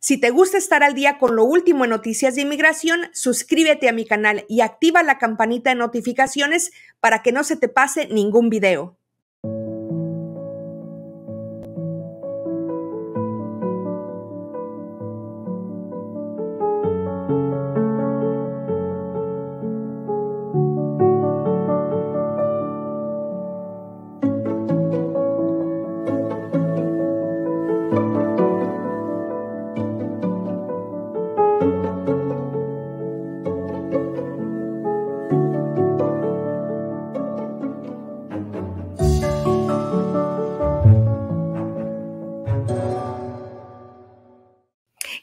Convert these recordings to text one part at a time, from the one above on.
Si te gusta estar al día con lo último en noticias de inmigración, suscríbete a mi canal y activa la campanita de notificaciones para que no se te pase ningún video.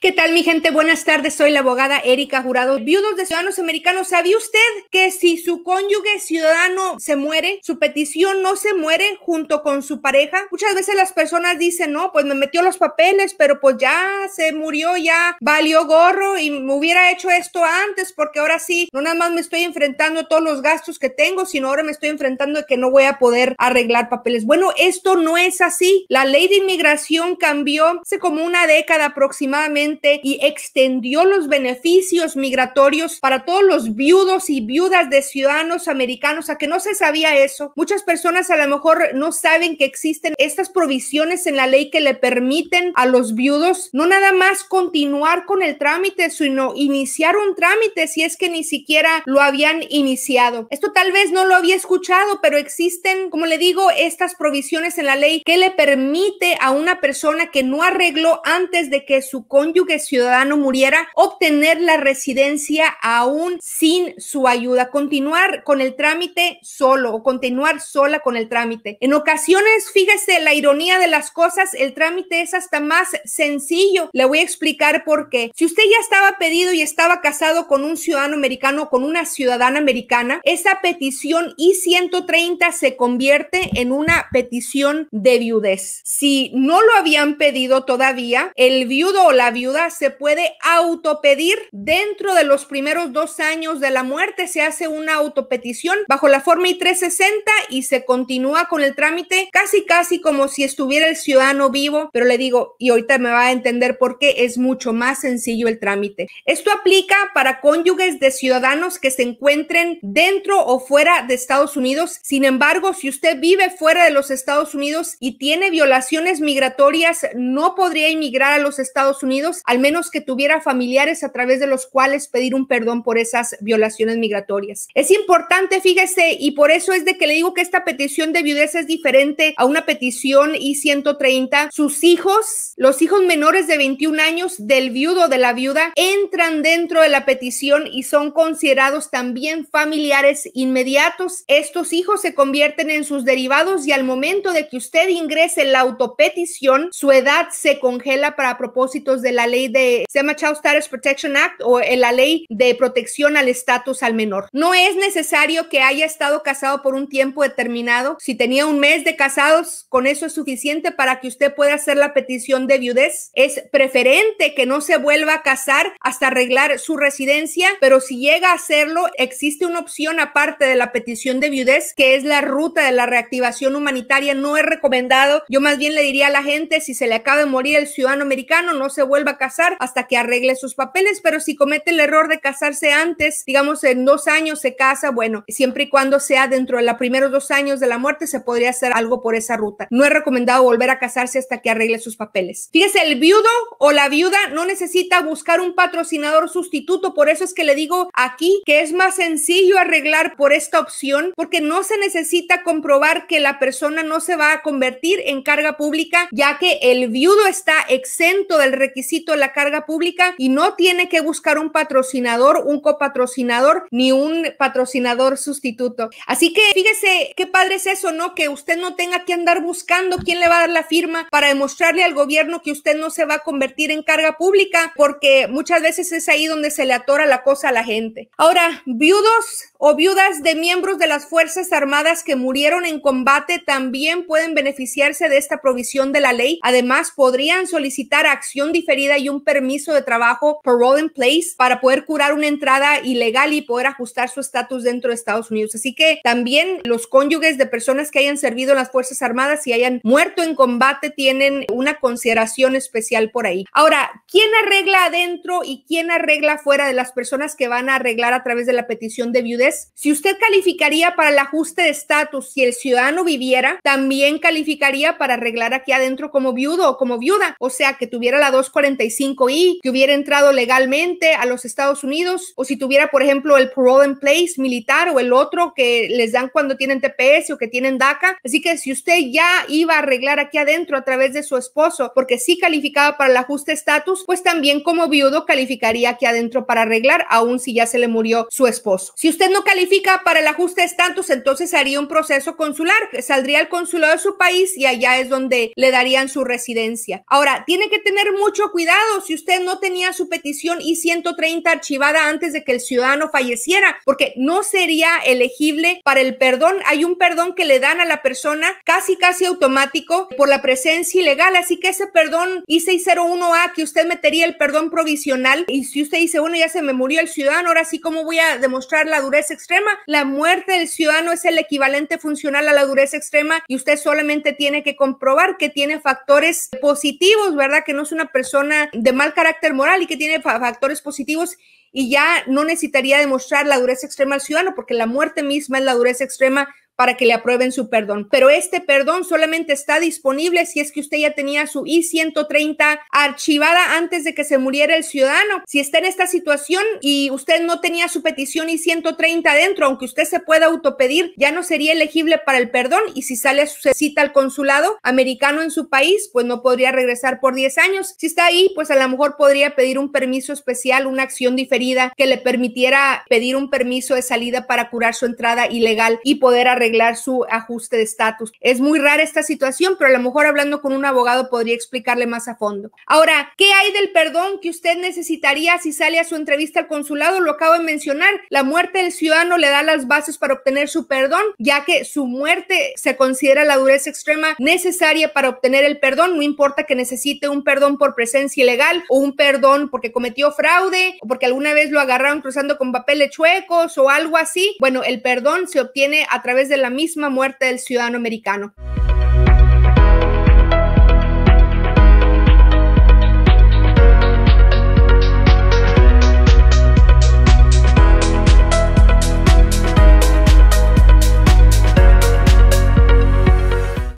¿Qué tal, mi gente? Buenas tardes. Soy la abogada Erika Jurado. Viudos de Ciudadanos Americanos, ¿sabía usted que si su cónyuge ciudadano se muere, su petición no se muere junto con su pareja? Muchas veces las personas dicen, no, pues me metió los papeles, pero pues ya se murió, ya valió gorro y me hubiera hecho esto antes porque ahora sí, no nada más me estoy enfrentando a todos los gastos que tengo, sino ahora me estoy enfrentando a que no voy a poder arreglar papeles. Bueno, esto no es así. La ley de inmigración cambió hace como una década aproximadamente y extendió los beneficios migratorios para todos los viudos y viudas de ciudadanos americanos, a que no se sabía eso. Muchas personas a lo mejor no saben que existen estas provisiones en la ley que le permiten a los viudos no nada más continuar con el trámite, sino iniciar un trámite si es que ni siquiera lo habían iniciado. Esto tal vez no lo había escuchado, pero existen, como le digo, estas provisiones en la ley que le permite a una persona que no arregló antes de que su cónyuge que ciudadano muriera, obtener la residencia aún sin su ayuda, continuar con el trámite solo o continuar sola con el trámite. En ocasiones, fíjese la ironía de las cosas, el trámite es hasta más sencillo. Le voy a explicar por qué. Si usted ya estaba pedido y estaba casado con un ciudadano americano o con una ciudadana americana, esa petición I-130 se convierte en una petición de viudez. Si no lo habían pedido todavía, el viudo o la viuda se puede autopedir dentro de los primeros dos años de la muerte. Se hace una autopetición bajo la forma I-360 y se continúa con el trámite casi, casi como si estuviera el ciudadano vivo. Pero le digo, y ahorita me va a entender por qué es mucho más sencillo el trámite. Esto aplica para cónyuges de ciudadanos que se encuentren dentro o fuera de Estados Unidos. Sin embargo, si usted vive fuera de los Estados Unidos y tiene violaciones migratorias, no podría inmigrar a los Estados Unidos al menos que tuviera familiares a través de los cuales pedir un perdón por esas violaciones migratorias. Es importante, fíjese, y por eso es de que le digo que esta petición de viudez es diferente a una petición I-130. Sus hijos, los hijos menores de 21 años del viudo o de la viuda, entran dentro de la petición y son considerados también familiares inmediatos. Estos hijos se convierten en sus derivados y al momento de que usted ingrese la autopetición, su edad se congela para propósitos de la ley de, se Child Status Protection Act o en eh, la ley de protección al estatus al menor. No es necesario que haya estado casado por un tiempo determinado. Si tenía un mes de casados, con eso es suficiente para que usted pueda hacer la petición de viudez. Es preferente que no se vuelva a casar hasta arreglar su residencia, pero si llega a hacerlo, existe una opción aparte de la petición de viudez, que es la ruta de la reactivación humanitaria. No es recomendado. Yo más bien le diría a la gente, si se le acaba de morir el ciudadano americano, no se vuelva a casar hasta que arregle sus papeles, pero si comete el error de casarse antes, digamos en dos años se casa, bueno, siempre y cuando sea dentro de los primeros dos años de la muerte, se podría hacer algo por esa ruta. No es recomendado volver a casarse hasta que arregle sus papeles. Fíjese, el viudo o la viuda no necesita buscar un patrocinador sustituto, por eso es que le digo aquí que es más sencillo arreglar por esta opción, porque no se necesita comprobar que la persona no se va a convertir en carga pública, ya que el viudo está exento del requisito la carga pública y no tiene que buscar un patrocinador, un copatrocinador, ni un patrocinador sustituto. Así que fíjese qué padre es eso, ¿no? Que usted no tenga que andar buscando quién le va a dar la firma para demostrarle al gobierno que usted no se va a convertir en carga pública, porque muchas veces es ahí donde se le atora la cosa a la gente. Ahora, viudos o viudas de miembros de las Fuerzas Armadas que murieron en combate también pueden beneficiarse de esta provisión de la ley. Además, podrían solicitar acción diferida un permiso de trabajo parole in place para poder curar una entrada ilegal y poder ajustar su estatus dentro de Estados Unidos. Así que también los cónyuges de personas que hayan servido en las Fuerzas Armadas y hayan muerto en combate tienen una consideración especial por ahí. Ahora, ¿quién arregla adentro y quién arregla fuera de las personas que van a arreglar a través de la petición de viudez? Si usted calificaría para el ajuste de estatus si el ciudadano viviera, también calificaría para arreglar aquí adentro como viudo o como viuda, o sea, que tuviera la 240 y que hubiera entrado legalmente a los Estados Unidos, o si tuviera, por ejemplo, el parole in place militar o el otro que les dan cuando tienen TPS o que tienen DACA. Así que si usted ya iba a arreglar aquí adentro a través de su esposo, porque sí calificaba para el ajuste estatus, pues también como viudo calificaría aquí adentro para arreglar, aún si ya se le murió su esposo. Si usted no califica para el ajuste estatus, entonces haría un proceso consular, saldría al consulado de su país y allá es donde le darían su residencia. Ahora, tiene que tener mucho cuidado si usted no tenía su petición I-130 archivada antes de que el ciudadano falleciera, porque no sería elegible para el perdón. Hay un perdón que le dan a la persona casi, casi automático por la presencia ilegal. Así que ese perdón I-601A que usted metería el perdón provisional y si usted dice, bueno, ya se me murió el ciudadano, ahora sí, ¿cómo voy a demostrar la dureza extrema? La muerte del ciudadano es el equivalente funcional a la dureza extrema y usted solamente tiene que comprobar que tiene factores positivos, ¿verdad? Que no es una persona de mal carácter moral y que tiene factores positivos y ya no necesitaría demostrar la dureza extrema al ciudadano, porque la muerte misma es la dureza extrema para que le aprueben su perdón. Pero este perdón solamente está disponible si es que usted ya tenía su I-130 archivada antes de que se muriera el ciudadano. Si está en esta situación y usted no tenía su petición I-130 dentro, aunque usted se pueda autopedir, ya no sería elegible para el perdón y si sale a su cita al consulado americano en su país, pues no podría regresar por 10 años. Si está ahí, pues a lo mejor podría pedir un permiso especial, una acción diferida que le permitiera pedir un permiso de salida para curar su entrada ilegal y poder arreglar su ajuste de estatus. Es muy rara esta situación, pero a lo mejor hablando con un abogado podría explicarle más a fondo. Ahora, ¿qué hay del perdón que usted necesitaría si sale a su entrevista al consulado? Lo acabo de mencionar, la muerte del ciudadano le da las bases para obtener su perdón, ya que su muerte se considera la dureza extrema necesaria para obtener el perdón, no importa que necesite un perdón por presencia ilegal o un perdón porque cometió fraude o porque alguna vez lo agarraron cruzando con papeles chuecos o algo así. Bueno, el perdón se obtiene a través de la misma muerte del ciudadano americano.